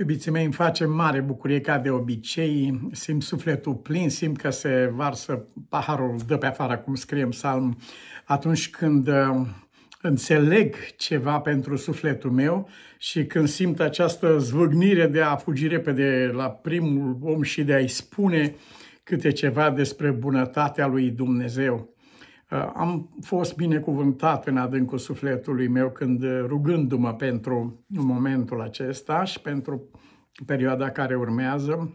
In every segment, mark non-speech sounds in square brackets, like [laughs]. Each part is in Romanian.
Iubiții mei, îmi face mare bucurie ca de obicei, simt sufletul plin, simt că se varsă paharul, de pe afară, cum scrie în psalm, atunci când uh, înțeleg ceva pentru sufletul meu și când simt această zvâgnire de a fugi repede la primul om și de a-i spune câte ceva despre bunătatea lui Dumnezeu. Uh, am fost binecuvântat în adâncul sufletului meu când uh, rugându-mă pentru momentul acesta și pentru perioada care urmează,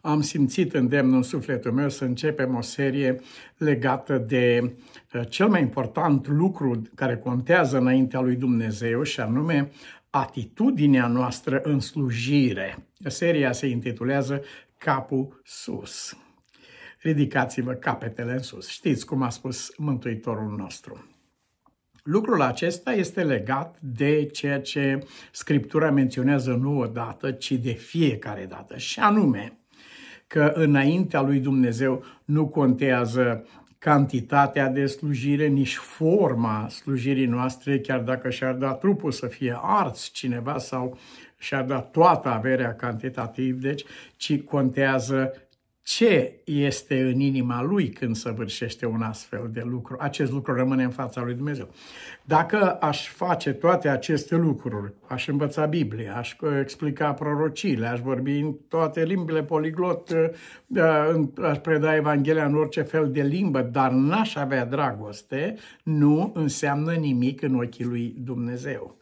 am simțit îndemnul sufletul meu să începem o serie legată de uh, cel mai important lucru care contează înaintea lui Dumnezeu și anume atitudinea noastră în slujire. Seria se intitulează Capul Sus ridicați-vă capetele în sus. Știți cum a spus Mântuitorul nostru. Lucrul acesta este legat de ceea ce Scriptura menționează nu o dată, ci de fiecare dată, și anume că înaintea lui Dumnezeu nu contează cantitatea de slujire, nici forma slujirii noastre, chiar dacă și-ar da trupul să fie arți cineva sau și-ar da toată averea cantitativ, deci, ci contează ce este în inima lui când săvârșește un astfel de lucru. Acest lucru rămâne în fața lui Dumnezeu. Dacă aș face toate aceste lucruri, aș învăța Biblia, aș uh, explica prorociile, aș vorbi în toate limbile poliglot, uh, uh, aș preda Evanghelia în orice fel de limbă, dar n-aș avea dragoste, nu înseamnă nimic în ochii lui Dumnezeu.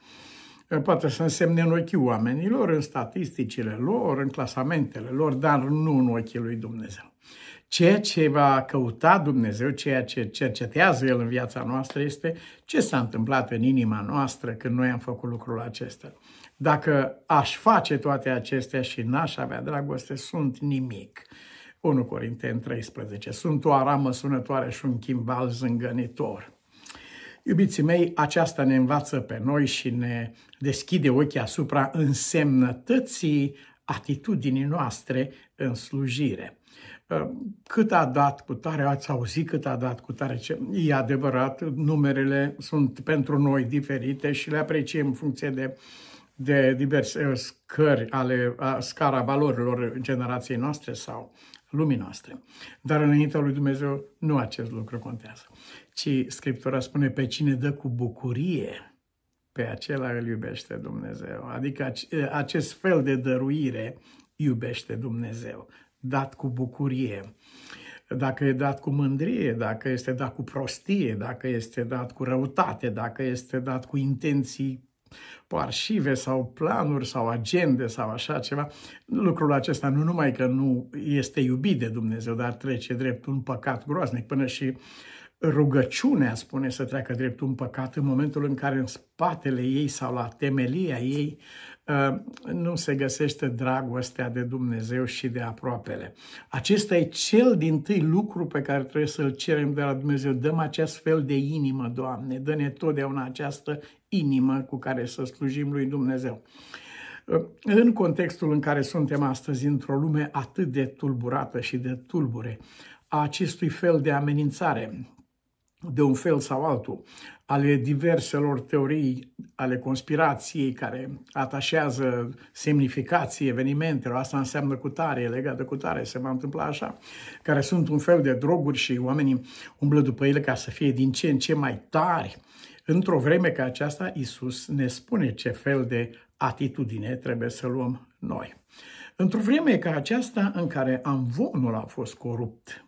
Eh, poate să însemne în ochii oamenilor, în statisticile lor, în clasamentele lor, dar nu în ochii lui Dumnezeu. Ceea ce va căuta Dumnezeu, ceea ce cercetează El în viața noastră este ce s-a întâmplat în inima noastră când noi am făcut lucrul acesta. Dacă aș face toate acestea și n-aș avea dragoste, sunt nimic. 1 Corinteni 13. Sunt o aramă sunătoare și un chimbal zângănitor. Iubiții mei, aceasta ne învață pe noi și ne deschide ochii asupra însemnătății atitudinii noastre în slujire. Uh, cât a dat cu tare, ați auzit cât a dat cu tare, ce... e adevărat, numerele sunt pentru noi diferite și le apreciem în funcție de, de diverse uh, scări ale a, scara valorilor generației noastre sau lumii noastre. Dar înaintea lui Dumnezeu nu acest lucru contează ci Scriptura spune pe cine dă cu bucurie, pe acela îl iubește Dumnezeu. Adică acest fel de dăruire iubește Dumnezeu, dat cu bucurie. Dacă e dat cu mândrie, dacă este dat cu prostie, dacă este dat cu răutate, dacă este dat cu intenții arhive sau planuri sau agende sau așa ceva, lucrul acesta nu numai că nu este iubit de Dumnezeu, dar trece drept un păcat groaznic până și uh, rugăciunea, spune, să treacă drept un păcat în momentul în care în spatele ei sau la temelia ei uh, nu se găsește dragostea de Dumnezeu și de aproapele. Acesta e cel din tâi lucru pe care trebuie să-l cerem de la Dumnezeu. Dăm acest fel de inimă, Doamne, dă-ne totdeauna această inimă cu care să slujim lui Dumnezeu. Uh, în contextul în care suntem astăzi, într-o lume atât de tulburată și de tulbure, a acestui fel de amenințare de un fel sau altul, ale diverselor teorii ale conspirației care atașează semnificații evenimentelor, asta înseamnă cu tare, e legat de cu tare, se va întâmpla așa, care sunt un fel de droguri și oamenii umblă după ele ca să fie din ce în ce mai tari. Într-o vreme ca aceasta, Isus ne spune ce fel de atitudine trebuie să luăm noi. Într-o vreme ca aceasta în care amvonul a fost corupt,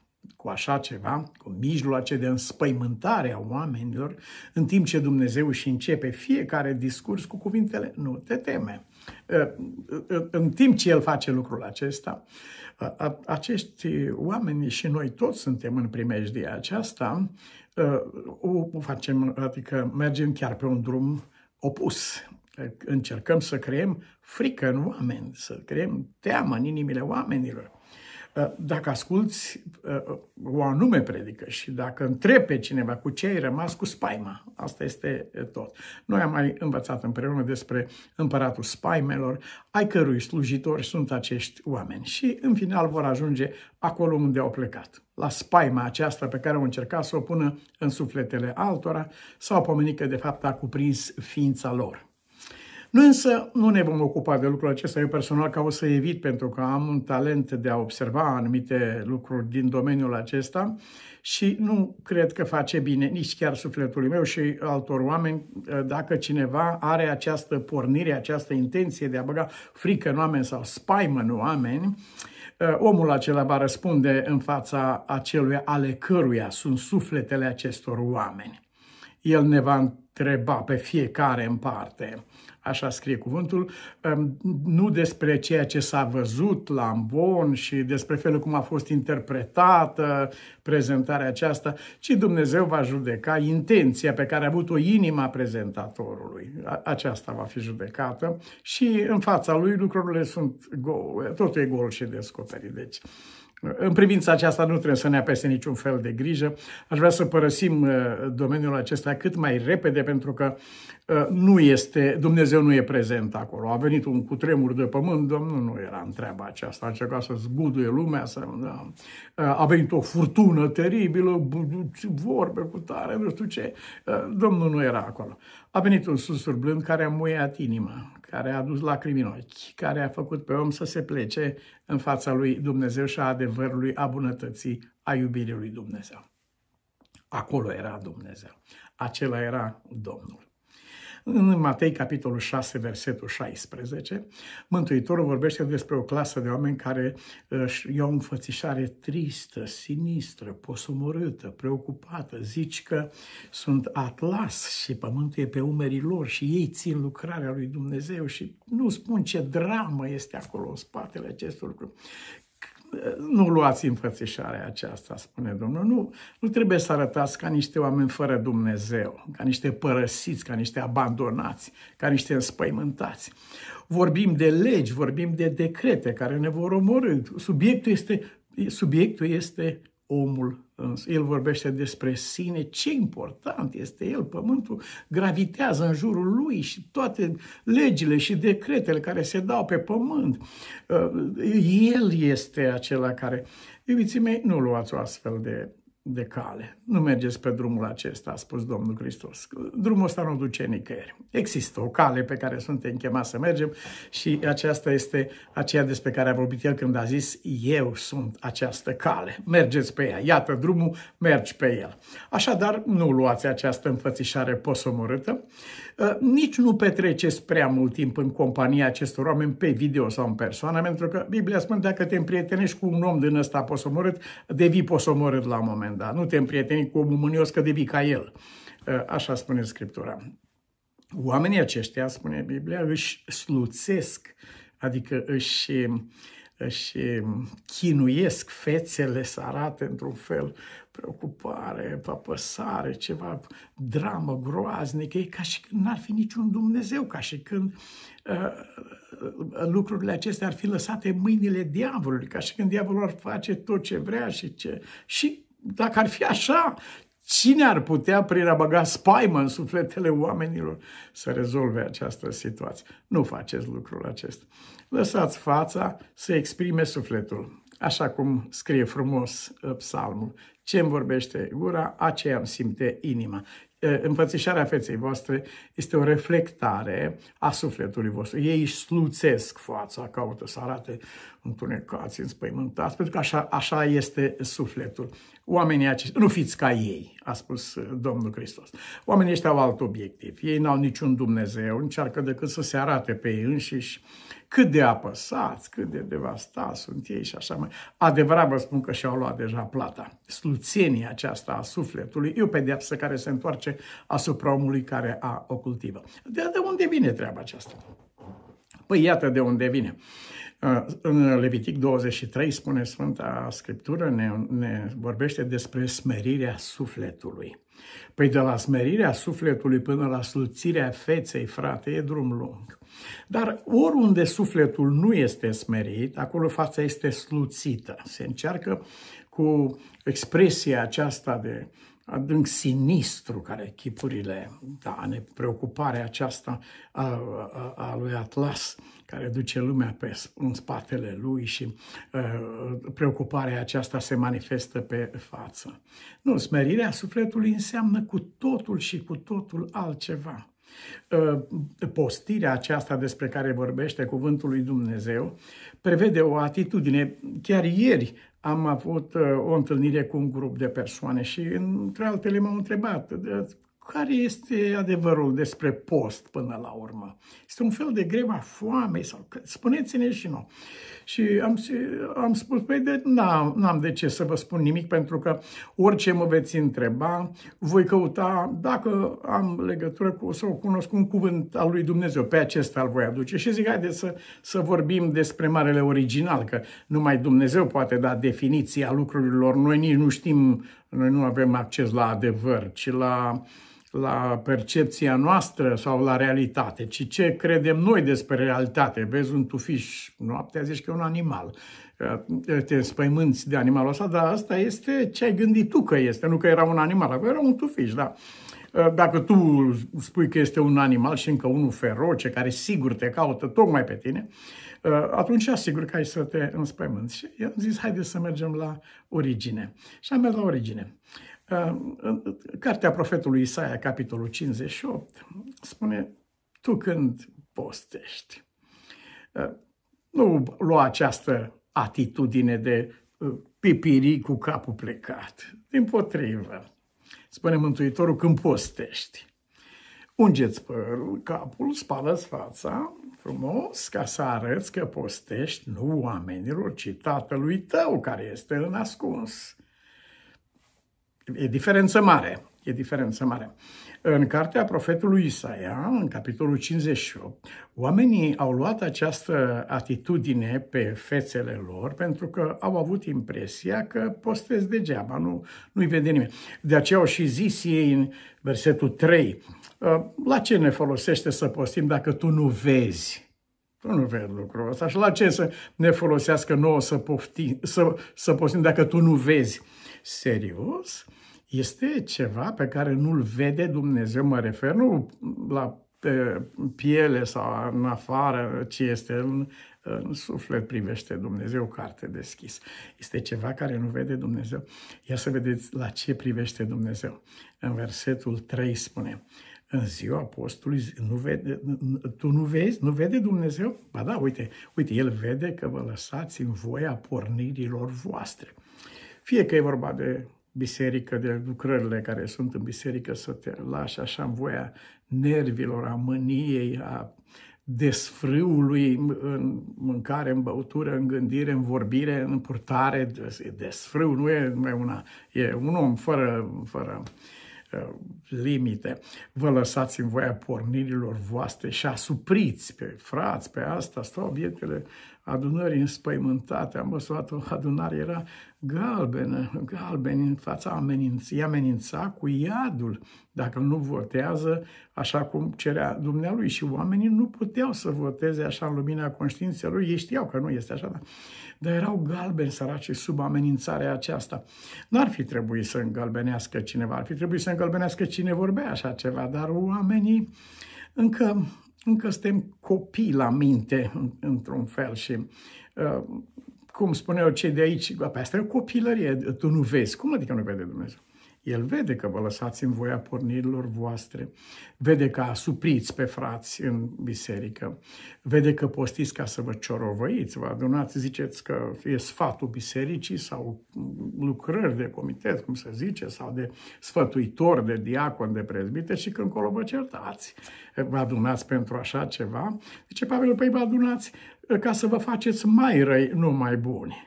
cu așa ceva, cu mijloace de înspăimântare a oamenilor, în timp ce Dumnezeu își începe fiecare discurs cu cuvintele, nu te teme. Ă, ă, ă, în timp ce el face lucrul acesta, acești oameni și noi toți suntem în primejdia aceasta, o facem, adică mergem chiar pe un drum opus, încercăm să creăm frică în oameni, să creăm teamă în inimile oamenilor. Eh, dacă asculți eh, o anume predică și dacă întrebi pe cineva cu ce ai rămas, cu spaima. Asta este eh, tot. Noi am mai învățat împreună despre împăratul spaimelor, ai cărui slujitori sunt acești oameni și în final vor ajunge acolo unde au plecat. La spaima aceasta pe care au încercat să o pună în sufletele altora, sau au pomenit că de fapt a cuprins ființa lor. Noi însă nu ne vom ocupa de lucrul acesta. Eu personal ca o să evit pentru că am un talent de a observa anumite lucruri din domeniul acesta și nu cred că face bine nici chiar sufletului meu și altor oameni eh, dacă cineva are această pornire, această intenție de a băga frică în oameni sau spaimă în oameni, eh, omul acela va răspunde în fața acelui ale căruia sunt sufletele acestor oameni. El ne va întreba pe fiecare în parte așa scrie cuvântul, ehm, nu despre ceea ce s-a văzut la Ambon și despre felul cum a fost interpretată prezentarea aceasta, ci Dumnezeu va judeca intenția pe care a avut-o inima prezentatorului. Aceasta va fi judecată și în fața lui lucrurile sunt gol, totul e gol și descoperit. Deci în privința aceasta nu trebuie să ne apese niciun fel de grijă. Aș vrea să părăsim uh, domeniul acesta cât mai repede pentru că uh, nu este, Dumnezeu nu e prezent acolo. A venit un cutremur de pământ, Domnul nu era în treaba aceasta, a încercat să zguduie lumea, să, da. uh, a venit o furtună teribilă, vorbe cu tare, nu știu ce, Domnul nu era acolo. A venit un susur blând care a muiat inima, care a dus la criminoci, care a făcut pe om să se plece în fața lui Dumnezeu și a adevărului, a bunătății, a iubirii lui Dumnezeu. Acolo era Dumnezeu. Acela era Domnul. În Matei, capitolul 6, versetul 16, Mântuitorul vorbește despre o clasă de oameni care ia o înfățișare tristă, sinistră, posomorâtă, preocupată. Zici că sunt atlas și pământul e pe umerii lor și ei țin lucrarea lui Dumnezeu și nu spun ce dramă este acolo în spatele acestui lucru nu luați înfățișarea aceasta, spune Domnul. Nu, nu trebuie să arătați ca niște oameni fără Dumnezeu, ca niște părăsiți, ca niște abandonați, ca niște înspăimântați. Vorbim de legi, vorbim de decrete care ne vor omorâ. Subiectul este, subiectul este omul însă. El vorbește despre sine, ce important este el, pământul gravitează în jurul lui și toate legile și decretele care se dau pe pământ. Uh, el este acela care, iubiții mei, nu luați o astfel de de cale. Nu mergeți pe drumul acesta, a spus Domnul Hristos. Drumul ăsta nu duce nicăieri. Există o cale pe care suntem chemați să mergem și aceasta este aceea despre care a vorbit el când a zis eu sunt această cale. Mergeți pe ea. Iată drumul, mergi pe el. Așadar, nu luați această înfățișare posomorâtă. Ă, nici nu petreceți prea mult timp în compania acestor oameni pe video sau în persoană, pentru că Biblia spune dacă te împrietenești cu un om din ăsta posomorât, devii posomorât la un moment da, nu te împrieteni cu omul mânios că devii ca el. Ă, așa spune Scriptura. Oamenii aceștia, spune Biblia, își sluțesc, adică își, își chinuiesc fețele să arate într-un fel preocupare, păpăsare, ceva dramă groaznică. E ca și când n-ar fi niciun Dumnezeu, ca și când uh, lucrurile acestea ar fi lăsate în mâinile diavolului, ca și când diavolul ar face tot ce vrea și ce... Și dacă ar fi așa, cine ar putea, prin a băga spaimă în sufletele oamenilor, să rezolve această situație? Nu faceți lucrul acesta. Lăsați fața să exprime sufletul, așa cum scrie frumos uh, psalmul. Ce-mi vorbește gura, aceea îmi simte inima. Eh, înfățișarea feței voastre este o reflectare a sufletului vostru. Ei își sluțesc fața, caută să arate întunecați, înspăimântați, pentru că așa, așa este sufletul. Oamenii aceștia, nu fiți ca ei, a spus Domnul Hristos. Oamenii ăștia au alt obiectiv. Ei n-au niciun Dumnezeu, încearcă decât să se arate pe ei înșiși cât de apăsați, cât de devastați sunt ei și așa mai. Adevărat vă spun că și-au luat deja plata. Sluțenia aceasta a sufletului e o pedeapsă care se întoarce asupra omului care a o cultivă. De, unde vine treaba aceasta? Păi iată de unde vine. Uh, în Levitic 23 spune Sfânta Scriptură, ne, ne vorbește despre smerirea sufletului. Păi de la smerirea sufletului până la sulțirea feței, frate, e drum lung. Dar oriunde sufletul nu este smerit, acolo fața este sluțită. Se încearcă cu expresia aceasta de adânc sinistru care chipurile, da, ne preocuparea aceasta a, a, a lui Atlas, care duce lumea pe, în spatele lui și a, preocuparea aceasta se manifestă pe față. Nu, smerirea sufletului înseamnă cu totul și cu totul altceva. Postirea aceasta despre care vorbește cuvântul lui Dumnezeu prevede o atitudine. Chiar ieri am avut uh, o întâlnire cu un grup de persoane și între altele m-au întrebat care este adevărul despre post până la urmă. Este un fel de greva foamei sau spuneți-ne și nu? Și am, am spus, păi de, n-am, n-am de ce să vă spun nimic, pentru că orice mă veți întreba, voi căuta, dacă am legătură cu, sau cunosc un cuvânt al lui Dumnezeu, pe acesta îl voi aduce. Și zic, haideți să, să vorbim despre Marele Original, că numai Dumnezeu poate da definiția lucrurilor. Noi nici nu știm, noi nu avem acces la adevăr, ci la uh, la percepția noastră sau la realitate, ci ce credem noi despre realitate. Vezi un tufiș noaptea, zici că e un animal. Te spăimânți de animalul ăsta, dar asta este ce ai gândit tu că este, nu că era un animal, dar era un tufiș, da. Dacă tu spui că este un animal și încă unul feroce, care sigur te caută tocmai pe tine, atunci sigur că ai să te înspăimânți. Și am zis, haideți să mergem la origine. Și am mers la origine. Ehm, Cartea profetului Isaia, capitolul 58, spune, tu când postești, ehm, nu lua această atitudine de uh, pipiri cu capul plecat. Din potrivă, spune Mântuitorul, când postești, ungeți părul, capul, spală-ți fața frumos ca să arăți că postești nu oamenilor, ci tatălui tău care este în ascuns E diferență mare. E diferență mare. În cartea profetului Isaia, în capitolul 58, oamenii au luat această atitudine pe fețele lor pentru că au avut impresia că postez degeaba, nu, nu-i vede nimeni. De aceea au și zis ei în versetul 3, ă, la ce ne folosește să postim dacă tu nu vezi? Tu nu vezi lucrul ăsta și la ce să ne folosească nouă să, poftim, să, să postim dacă tu nu vezi? serios este ceva pe care nu-l vede Dumnezeu, mă refer nu la piele sau în afară, ci este în, în suflet privește Dumnezeu, carte deschis. Este ceva care nu vede Dumnezeu. Ia să vedeți la ce privește Dumnezeu. În versetul 3 spune, în ziua postului nu vede, tu nu vezi, nu vede Dumnezeu? Ba da, uite, uite, El vede că vă lăsați în voia pornirilor voastre. Fie că e vorba de biserică, de lucrările care sunt în biserică, să te lași așa în voia nervilor, a mâniei, a desfrâului în mâncare, în băutură, în gândire, în vorbire, în purtare. Desfrâu nu e numai una, e un om fără, fără uh, limite. Vă lăsați în voia pornirilor voastre și asupriți pe frați, pe asta, stau obiectele adunării înspăimântate, am văzut o adunare era galbenă, galben în fața ameninței, amenința cu iadul dacă nu votează așa cum cerea dumnealui și oamenii nu puteau să voteze așa în lumina conștiinței lui, ei știau că nu este așa, dar, dar erau galbeni săraci sub amenințarea aceasta. Nu ar fi trebuit să îngalbenească cineva, ar fi trebuit să îngalbenească cine vorbea așa ceva, dar oamenii încă încă suntem copii la minte, într-un fel. Și uh, cum spuneau cei de aici, pe asta e o copilărie, tu nu vezi. Cum adică nu vede Dumnezeu? El vede că vă lăsați în voia pornirilor voastre, vede că asupriți pe frați în biserică, vede că postiți ca să vă ciorovăiți, vă adunați, ziceți că e sfatul bisericii sau lucrări de comitet, cum se zice, sau de sfătuitor, de diacon, de prezbite și când încolo vă certați. Vă adunați pentru așa ceva? Zice Pavel, păi vă adunați ca să vă faceți mai răi, nu mai buni.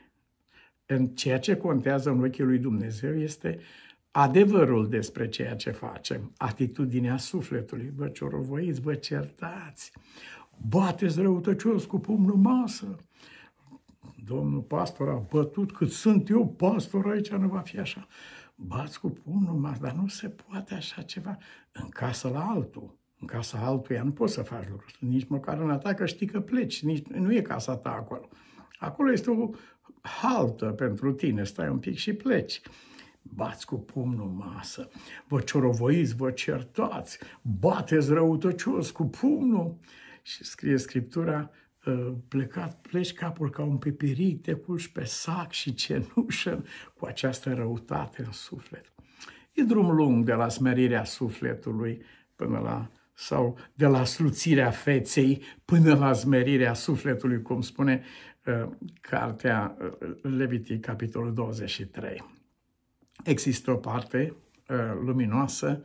În ceea ce contează în ochii lui Dumnezeu este adevărul despre ceea ce facem, atitudinea sufletului, vă ciorovoiți, vă certați, bateți răutăcios cu pumnul masă. Domnul pastor a bătut cât sunt eu pastor aici, nu va fi așa. Bați cu pumnul masă, dar nu se poate așa ceva în casă la altul. În casa altuia nu poți să faci lucruri, nici măcar în atacă știi că pleci, nici, nu e casa ta acolo. Acolo este o haltă pentru tine, stai un pic și pleci bați cu pumnul masă, vă ciorovoiți, vă certați, bateți răutăcios cu pumnul și scrie Scriptura, ă, plecat, pleci capul ca un pipirit, te culci pe sac și cenușă cu această răutate în suflet. E drum lung de la smerirea sufletului până la sau de la sluțirea feței până la smerirea sufletului, cum spune uh, cartea ă, Levitic, capitolul 23. Există o parte uh, luminoasă,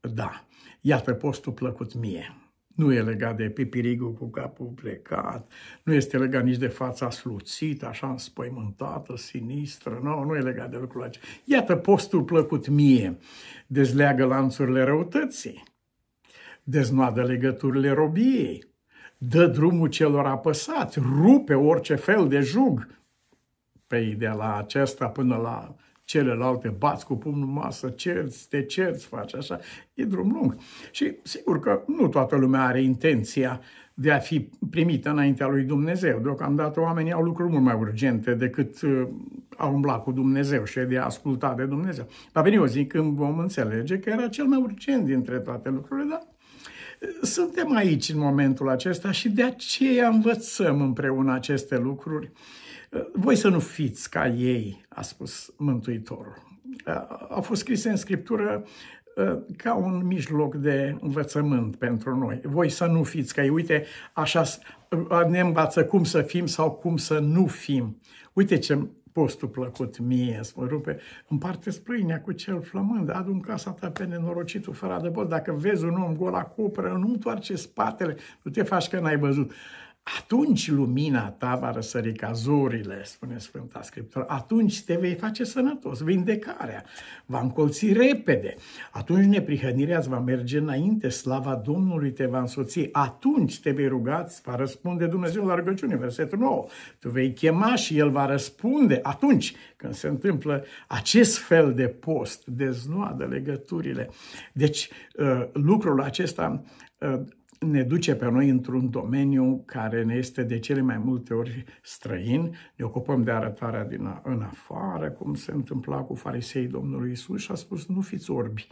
da. Iată postul plăcut mie. Nu e legat de pipirigul cu capul plecat, nu este legat nici de fața sluțită, așa înspăimântată, sinistră, nu, nu e legat de lucrul acesta. Iată postul plăcut mie, dezleagă lanțurile răutății, deznoadă legăturile robiei, dă drumul celor apăsați, rupe orice fel de jug. Pe de la acesta până la celelalte bați cu pumnul masă, cerți, te cerți, faci așa, e drum lung. Și sigur că nu toată lumea are intenția de a fi primită înaintea lui Dumnezeu. Deocamdată oamenii au lucruri mult mai urgente decât uh, a umbla cu Dumnezeu și de a asculta de Dumnezeu. Va veni o zi când vom înțelege că era cel mai urgent dintre toate lucrurile, dar uh, suntem aici în momentul acesta și de aceea învățăm împreună aceste lucruri voi să nu fiți ca ei, a spus Mântuitorul. A fost scrise în Scriptură ca un mijloc de învățământ pentru noi. Voi să nu fiți ca ei. Uite, așa ne învață cum să fim sau cum să nu fim. Uite ce postul plăcut mie, mă rupe, împarte-ți cu cel flămând, adu în casa ta pe nenorocitul fără adăpost, dacă vezi un om gol acoperă, nu întoarce spatele, nu te faci că n-ai văzut atunci lumina ta va răsări ca zorile, spune Sfânta Scriptură, atunci te vei face sănătos, vindecarea va încolți repede, atunci neprihănirea îți va merge înainte, slava Domnului te va însoți, atunci te vei ruga, îți va răspunde Dumnezeu la rugăciune, versetul 9, tu vei chema și El va răspunde, atunci când se întâmplă acest fel de post, deznoadă legăturile. Deci uh, lucrul acesta uh, ne duce pe noi într-un domeniu care ne este de cele mai multe ori străin. Ne ocupăm de arătarea din a, în afară, cum se întâmpla cu farisei Domnului Isus și a spus, nu fiți orbi,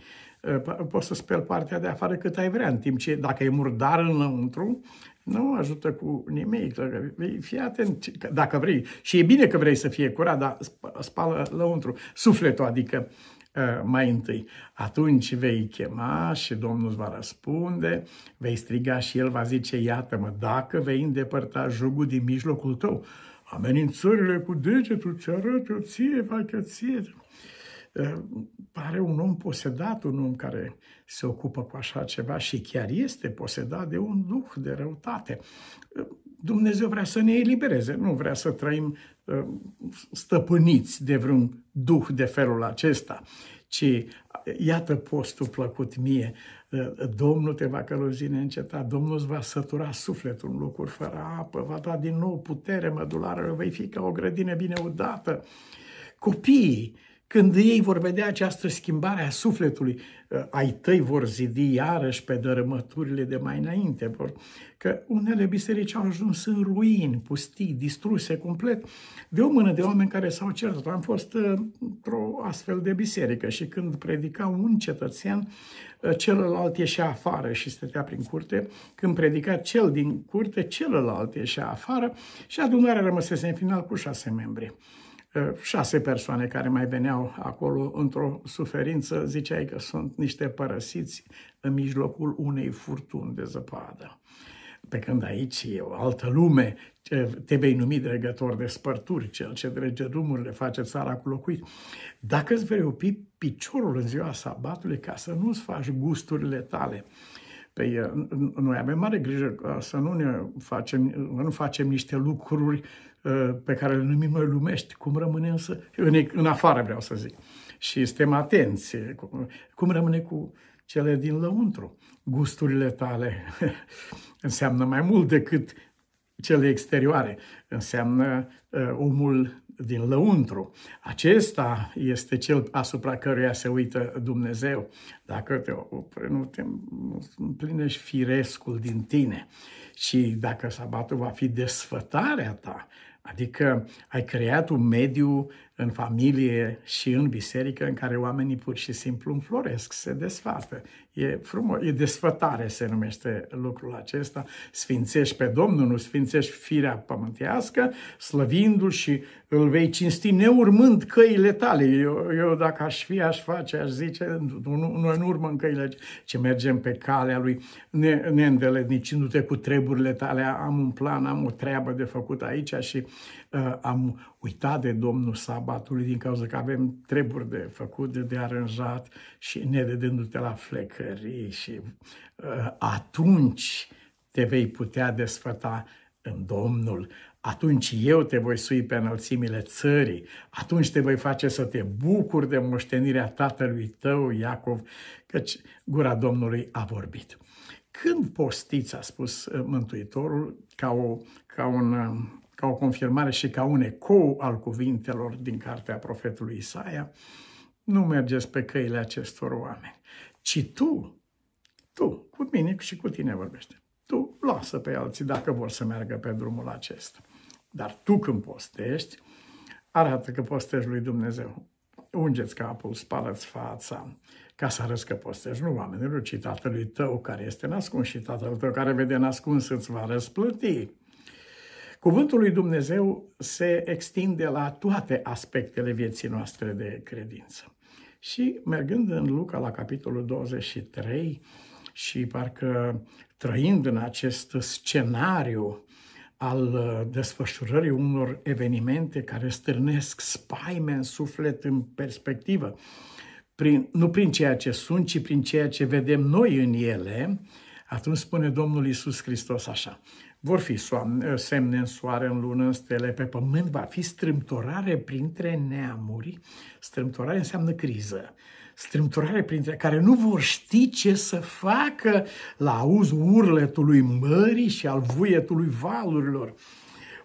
poți să speli partea de afară cât ai vrea, în timp ce dacă e murdar înăuntru, nu ajută cu nimic. Fii atent dacă vrei. Și e bine că vrei să fie curat, dar spală lăuntru. Sufletul, adică Eh, mai întâi. Atunci vei chema și Domnul îți va răspunde, vei striga și El va zice, iată-mă, dacă vei îndepărta jugul din mijlocul tău, amenințările cu degetul, ți arăt eu ție, facă ție. Eh, pare un om posedat, un om care se ocupă cu așa ceva și chiar este posedat de un duh de răutate. Eh, Dumnezeu vrea să ne elibereze, nu vrea să trăim uh, stăpâniți de vreun duh de felul acesta, ci uh, iată postul plăcut mie, uh, Domnul te va călăuzi neînceta, Domnul îți va sătura sufletul în locuri fără apă, va da din nou putere mădulară, vei fi ca o grădină bine udată. Copiii când ei vor vedea această schimbare a sufletului, uh, ai tăi vor zidi iarăși pe dărâmăturile de mai înainte. Vor. Că unele biserici au ajuns în ruini, pustii, distruse complet, de o mână de oameni care s-au certat. Am fost uh, într-o astfel de biserică și când predica un cetățean, uh, celălalt ieșea afară și stătea prin curte. Când predica cel din curte, celălalt ieșea afară și adunarea rămăsese în final cu șase membri șase persoane care mai veneau acolo într-o suferință, ziceai că sunt niște părăsiți în mijlocul unei furtuni de zăpadă. Pe când aici e o altă lume, te vei numi dregător de spărturi, cel ce drege drumurile, face țara cu locuit. Dacă îți vei opi piciorul în ziua sabatului ca să nu-ți faci gusturile tale, pe, păi, noi avem mare grijă uh, să nu ne facem, nu facem niște lucruri Uh, pe care le numim noi lumești, cum rămâne însă, în, în afară vreau să zic, și suntem atenți, cum, rămâne cu cele din lăuntru. Gusturile tale [laughs] înseamnă mai mult decât cele exterioare, înseamnă uh, omul din lăuntru. Acesta este cel asupra căruia se uită Dumnezeu. Dacă te, nu te împlinești firescul din tine și dacă sabatul va fi desfătarea ta, Adică ai creat un mediu în familie și în biserică în care oamenii pur și simplu înfloresc, se desfată. E frumos, e desfătare se numește lucrul acesta. Sfințești pe Domnul, nu sfințești firea pământească, slăvindu-L și îl vei cinsti neurmând căile tale. Eu, eu dacă aș fi, aș face, aș zice, nu, noi nu urmăm căile, ci mergem pe calea Lui, ne, ne îndeletnicindu-te cu treburile tale. Am un plan, am o treabă de făcut aici și uh, am uitat de Domnul sabatului din cauza că avem treburi de făcut, de, de aranjat și ne dedându-te la flecă cuceri și uh, atunci te vei putea desfăta în Domnul, atunci eu te voi sui pe înălțimile țării, atunci te voi face să te bucuri de moștenirea tatălui tău, Iacov, căci gura Domnului a vorbit. Când postiți, a spus uh, Mântuitorul, ca o, ca un, uh, ca o confirmare și ca un ecou al cuvintelor din cartea profetului Isaia, nu mergeți pe căile acestor oameni ci tu, tu, cu mine și cu tine vorbește. Tu lasă pe alții dacă vor să meargă pe drumul acesta. Dar tu când postești, arată că postești lui Dumnezeu. Ungeți capul, spală-ți fața, ca să arăți că postești nu oamenilor, ci tatălui tău care este nascuns și tatăl tău care vede nascuns îți va răsplăti. Cuvântul lui Dumnezeu se extinde la toate aspectele vieții noastre de credință. Și mergând în Luca la capitolul 23 și parcă trăind în acest scenariu al uh, desfășurării unor evenimente care stârnesc spaime în suflet, în perspectivă, prin, nu prin ceea ce sunt, ci prin ceea ce vedem noi în ele, atunci spune Domnul Isus Hristos așa. Vor fi ă, semne în soare, în lună, în stele, pe pământ, va fi strâmtorare printre neamuri. Strâmtorare înseamnă criză. Strâmtorare printre care nu vor ști ce să facă la auz urletului mării și al vuietului valurilor.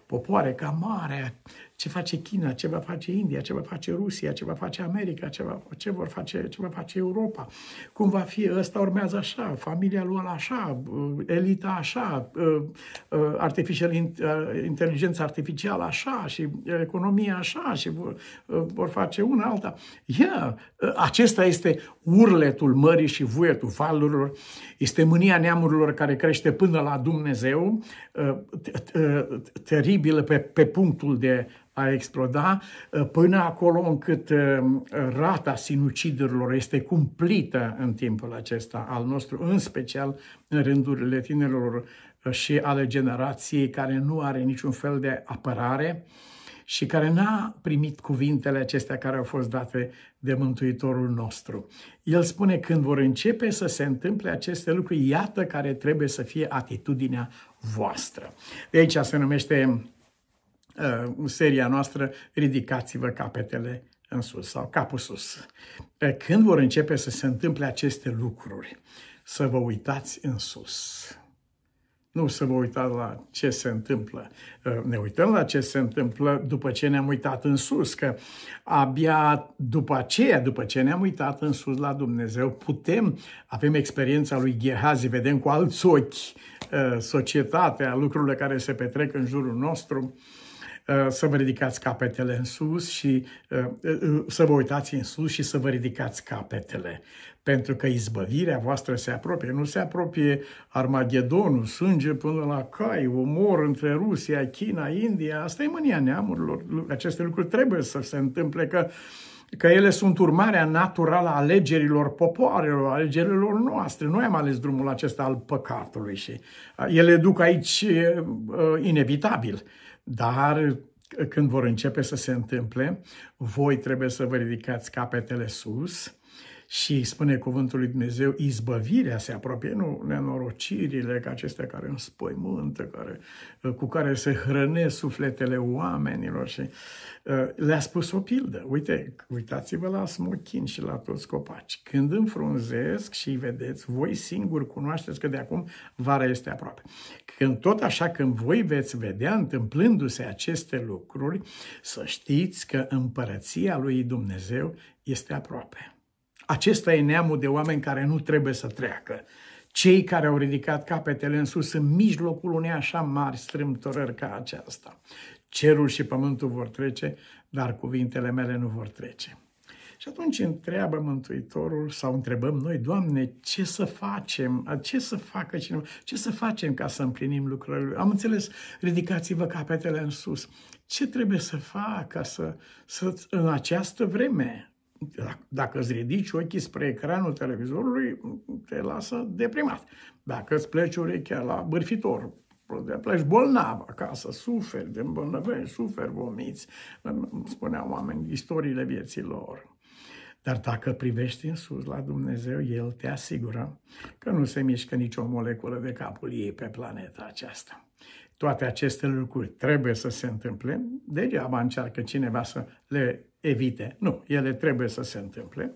Popoare ca mare ce face China, ce va face India, ce va face Rusia, ce va face America, ce, va, ce vor face, ce va face Europa, cum va fi, ăsta urmează așa, familia lui așa, uh, elita așa, uh, uh, artificial, inteligența artificială așa și economia așa și vor, vor face una alta. Yeah, acesta este urletul mării și vuietul valurilor, este mânia neamurilor care crește până la Dumnezeu, teribilă pe, pe punctul de a exploda uh, până acolo încât uh, rata sinucidurilor este cumplită în timpul acesta al nostru, în special în rândurile tinerilor uh, și ale generației care nu are niciun fel de apărare și care n-a primit cuvintele acestea care au fost date de Mântuitorul nostru. El spune când vor începe să se întâmple aceste lucruri, iată care trebuie să fie atitudinea voastră. De aici se numește Eh, seria noastră Ridicați-vă capetele în sus sau capul sus. Eh, când vor începe să se întâmple aceste lucruri, să vă uitați în sus. Nu să vă uitați la ce se întâmplă. Eh, ne uităm la ce se întâmplă după ce ne-am uitat în sus, că abia după aceea, după ce ne-am uitat în sus la Dumnezeu, putem, avem experiența lui Gehazi, vedem cu alți ochi societatea, lucrurile care se petrec în jurul nostru, Eh, să vă ridicați capetele în sus și eh, eh, să vă uitați în sus și să vă ridicați capetele. Pentru că izbăvirea voastră se apropie. Nu se apropie Armagedonul, sânge până la cai, omor între Rusia, China, India. Asta e mânia neamurilor. Aceste lucruri trebuie să se întâmple, că că ele sunt urmarea naturală a alegerilor popoarelor, alegerilor noastre. Noi am ales drumul acesta al păcatului și ele duc aici inevitabil dar când vor începe să se întâmple, voi trebuie să vă ridicați capetele sus, și spune cuvântul lui Dumnezeu, izbăvirea se apropie, nu nenorocirile ca acestea care înspăimântă, care, uh, cu care se hrăne sufletele oamenilor și uh, le-a spus o pildă. Uite, uitați-vă la smochin și la toți copaci. Când înfrunzesc și vedeți, voi singuri cunoașteți că de acum vara este aproape. Când tot așa, când voi veți vedea întâmplându-se aceste lucruri, să știți că împărăția lui Dumnezeu este aproape. Acesta e neamul de oameni care nu trebuie să treacă. Cei care au ridicat capetele în sus în mijlocul unei așa mari strâmtorări ca aceasta. Cerul și pământul vor trece, dar cuvintele mele nu vor trece. Și atunci întreabă Mântuitorul sau întrebăm noi, Doamne, ce să facem? Ce să facă cineva? Ce să facem ca să împlinim lucrurile lui? Am înțeles, ridicați-vă capetele în sus. Ce trebuie să fac ca să, să în această vreme dacă îți ridici ochii spre ecranul televizorului, te lasă deprimat. Dacă îți pleci urechea la bârfitor, pleci bolnav acasă, suferi de îmbolnăvești, suferi, vomiți, spuneau oameni, istoriile vieții lor. Dar dacă privești în sus la Dumnezeu, El te asigură că nu se mișcă nicio moleculă de capul ei pe planeta aceasta. Toate aceste lucruri trebuie să se întâmple, degeaba încearcă cineva să le evite. Nu, ele trebuie să se întâmple.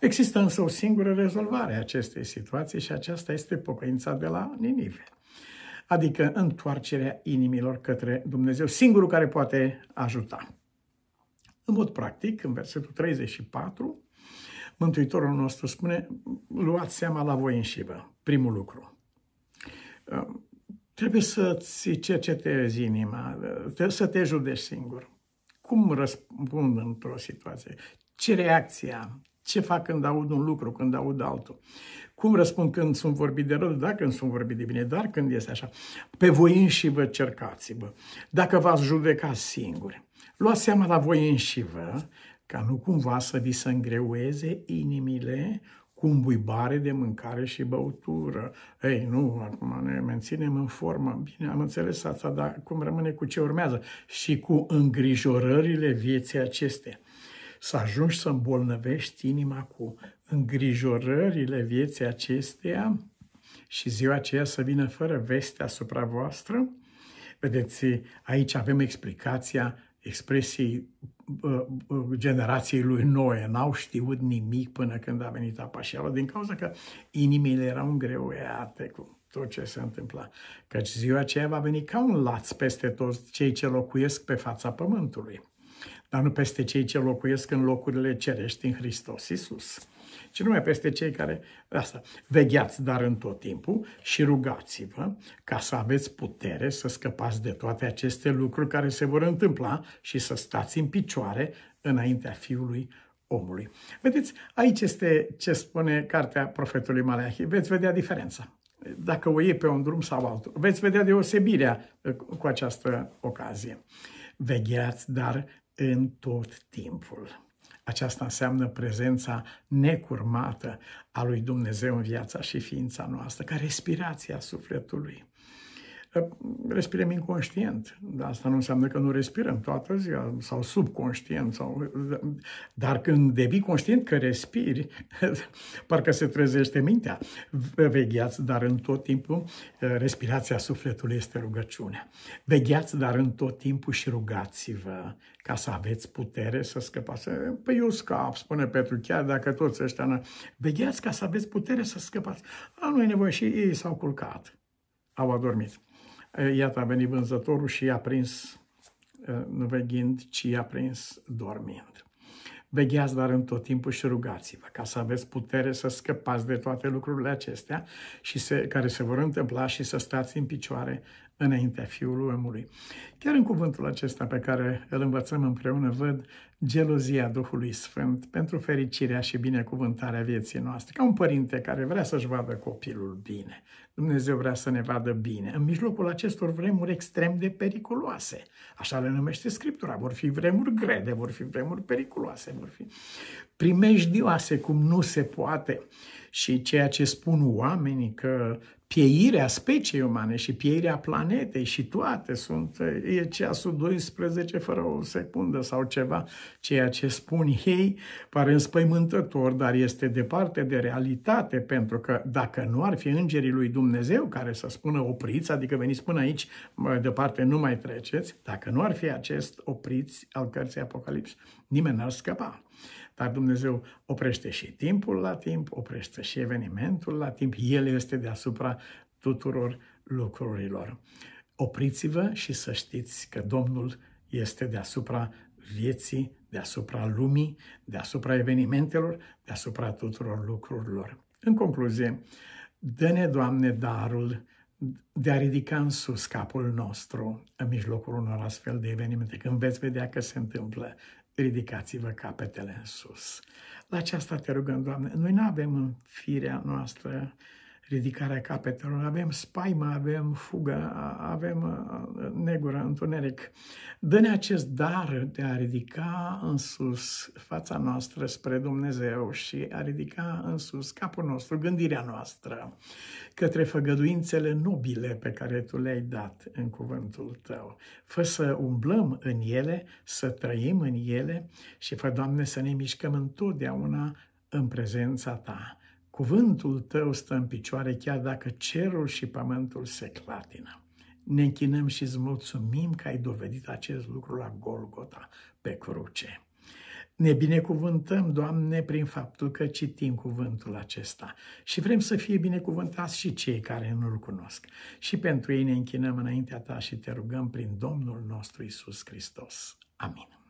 Există însă o singură rezolvare a acestei situații și aceasta este pocăința de la Ninive. Adică întoarcerea inimilor către Dumnezeu, singurul care poate ajuta. În mod practic, în versetul 34, Mântuitorul nostru spune, luați seama la voi în șivă, primul lucru. Trebuie să-ți cercetezi inima, trebuie să te judești singur cum răspund într-o situație, ce reacție am, ce fac când aud un lucru, când aud altul, cum răspund când sunt vorbit de rău, da, când sunt vorbit de bine, dar când este așa. Pe voi înși vă cercați-vă. Dacă v-ați judeca singuri, luați seama la voi înși vă, ca nu cumva să vi se îngreueze inimile cu îmbuibare de mâncare și băutură. Ei, nu, acum ne menținem în formă. Bine, am înțeles asta, dar cum rămâne cu ce urmează? Și cu îngrijorările vieții acestea. Să ajungi să îmbolnăvești inima cu îngrijorările vieții acestea și ziua aceea să vină fără veste asupra voastră? Vedeți, aici avem explicația expresiei generației lui Noe n-au știut nimic până când a venit apa și apă, din cauza că inimile erau îngreuiate cu tot ce se întâmpla. Căci ziua aceea va veni ca un laț peste toți cei ce locuiesc pe fața pământului, dar nu peste cei ce locuiesc în locurile cerești în Hristos Isus ci numai peste cei care asta, vegheați dar în tot timpul și rugați-vă ca să aveți putere să scăpați de toate aceste lucruri care se vor întâmpla și să stați în picioare înaintea Fiului omului. Vedeți, aici este ce spune cartea profetului Maleahi. Veți vedea diferența. Dacă o iei pe un drum sau altul. Veți vedea deosebirea uh, cu această ocazie. Vegheați, dar în tot timpul. Aceasta înseamnă prezența necurmată a lui Dumnezeu în viața și ființa noastră, ca respirația sufletului respirăm inconștient. Dar asta nu înseamnă că nu respirăm toată ziua sau subconștient. Sau... Dar când devii conștient că respiri, [laughs] parcă se trezește mintea. Vegheați, dar în tot timpul eh, respirația sufletului este rugăciune. Vegheați, dar în tot timpul și rugați-vă ca să aveți putere să scăpați. Eh, păi eu scap, spune Petru, chiar dacă toți ăștia... Nu... Vegheați ca să aveți putere să scăpați. nu e nevoie și ei s-au culcat. Au adormit. Iată, a venit vânzătorul și i-a prins nu veghind, ci i-a prins dormind. Vegheați dar în tot timpul și rugați-vă ca să aveți putere să scăpați de toate lucrurile acestea și se, care se vor întâmpla și să stați în picioare înaintea Fiului Omului. Chiar în cuvântul acesta pe care îl învățăm împreună văd gelozia Duhului Sfânt pentru fericirea și binecuvântarea vieții noastre, ca un părinte care vrea să-și vadă copilul bine. Dumnezeu vrea să ne vadă bine. În mijlocul acestor vremuri extrem de periculoase, așa le numește Scriptura, vor fi vremuri grele, vor fi vremuri periculoase, vor fi primejdioase cum nu se poate. Uh, și ceea ce spun oamenii că pieirea speciei umane și pieirea planetei și toate sunt, e ceasul 12 fără o secundă sau ceva. Ceea ce spun ei pare înspăimântător, dar este departe de realitate, pentru că dacă nu ar fi îngerii lui Dumnezeu care să spună opriți, adică veniți până aici, departe nu mai treceți, dacă nu ar fi acest opriți al cărții Apocalips, nimeni n-ar scăpa. Dar Dumnezeu oprește și timpul la timp, oprește și evenimentul la timp. El este deasupra tuturor lucrurilor. Opriți-vă și să știți că Domnul este deasupra vieții, deasupra lumii, deasupra evenimentelor, deasupra tuturor lucrurilor. În concluzie, dă-ne, Doamne, darul de a ridica în sus capul nostru în mijlocul unor astfel de evenimente, când veți vedea că se întâmplă ridicați-vă capetele în sus. La aceasta te rugăm, Doamne, noi nu avem în firea noastră ridicarea capetelor, avem spaima, avem fugă, avem uh, negură, întuneric. Dă-ne acest dar de a ridica în sus fața noastră spre Dumnezeu și a ridica în sus capul nostru, gândirea noastră, către făgăduințele nobile pe care Tu le-ai dat în cuvântul Tău. Fă să umblăm în ele, să trăim în ele și fă, Doamne, să ne mișcăm întotdeauna în prezența Ta Cuvântul tău stă în picioare chiar dacă cerul și pământul se clatină. Ne închinăm și îți mulțumim că ai dovedit acest lucru la Golgota, pe cruce. Ne binecuvântăm, Doamne, prin faptul că citim cuvântul acesta și vrem să fie binecuvântați și cei care nu-L cunosc. Și pentru ei ne închinăm înaintea Ta și te rugăm prin Domnul nostru Isus Hristos. Amin.